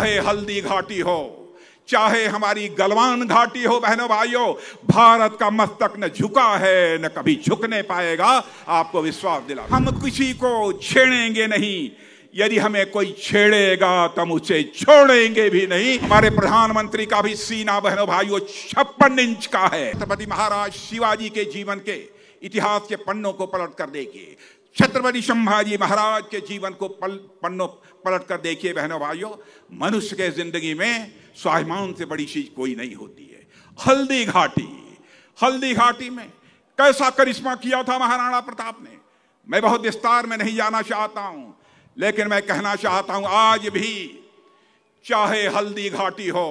चाहे हल्दी घाटी हो चाहे हमारी गलवान घाटी हो बहनों भाइयों भारत का मस्तक न झुका है न कभी झुकने पाएगा आपको विश्वास दिला हम किसी को छेड़ेंगे नहीं यदि हमें कोई छेड़ेगा तो हम उसे छोड़ेंगे भी नहीं हमारे प्रधानमंत्री का भी सीना बहनों भाइयों छप्पन इंच का है छत्रपति महाराज शिवाजी के जीवन के इतिहास के पन्नों को पलट कर देखिए छत्रपति संभाजी महाराज के जीवन को पल पन्नों पलट कर देखिए बहनों भाइयों मनुष्य के जिंदगी में स्वाभिमान से बड़ी चीज कोई नहीं होती है हल्दी घाटी हल्दी घाटी में कैसा करिश्मा किया था महाराणा प्रताप ने मैं बहुत विस्तार में नहीं जाना चाहता हूं लेकिन मैं कहना चाहता हूं आज भी चाहे हल्दी घाटी हो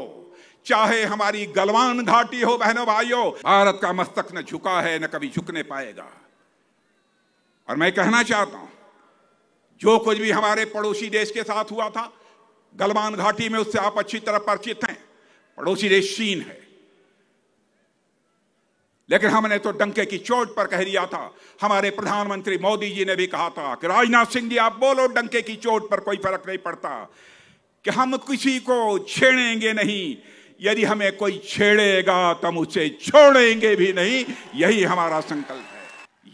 चाहे हमारी गलवान घाटी हो बहनों भाइयों भारत का मस्तक न झुका है न कभी झुकने पाएगा और मैं कहना चाहता हूं जो कुछ भी हमारे पड़ोसी देश के साथ हुआ था गलवान घाटी में उससे आप अच्छी तरह परिचित हैं पड़ोसी देश चीन है लेकिन हमने तो डंके की चोट पर कह दिया था हमारे प्रधानमंत्री मोदी जी ने भी कहा था कि राजनाथ सिंह जी आप बोलो डंके की चोट पर कोई फर्क नहीं पड़ता कि हम किसी को छेड़ेंगे नहीं यदि हमें कोई छेड़ेगा तो हम उसे छोड़ेंगे भी नहीं यही हमारा संकल्प है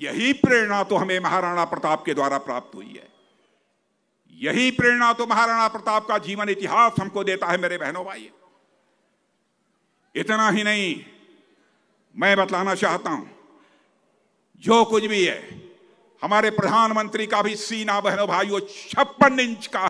यही प्रेरणा तो हमें महाराणा प्रताप के द्वारा प्राप्त हुई है यही प्रेरणा तो महाराणा प्रताप का जीवन इतिहास हमको देता है मेरे बहनों भाई इतना ही नहीं मैं बतलाना चाहता हूं जो कुछ भी है हमारे प्रधानमंत्री का भी सीना बहनों भाइयों छप्पन इंच का